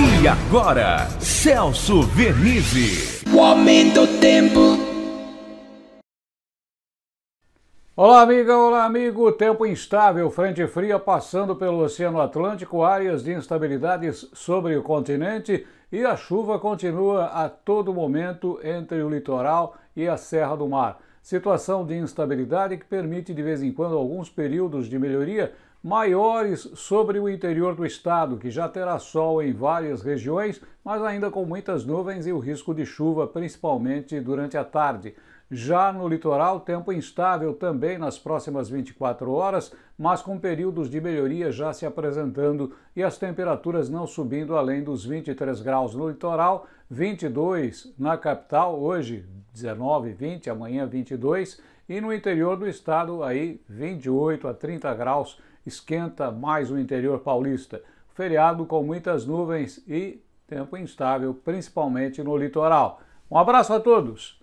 E agora, Celso Vernizzi. O aumento tempo. Olá, amiga, olá, amigo. Tempo instável, frente fria passando pelo Oceano Atlântico, áreas de instabilidades sobre o continente e a chuva continua a todo momento entre o litoral e a Serra do Mar situação de instabilidade que permite de vez em quando alguns períodos de melhoria maiores sobre o interior do estado, que já terá sol em várias regiões, mas ainda com muitas nuvens e o risco de chuva, principalmente durante a tarde. Já no litoral, tempo instável também nas próximas 24 horas, mas com períodos de melhoria já se apresentando e as temperaturas não subindo além dos 23 graus no litoral, 22 na capital, hoje 19, 20, amanhã 22 e no interior do estado aí 28 a 30 graus, esquenta mais o interior paulista. Feriado com muitas nuvens e tempo instável, principalmente no litoral. Um abraço a todos!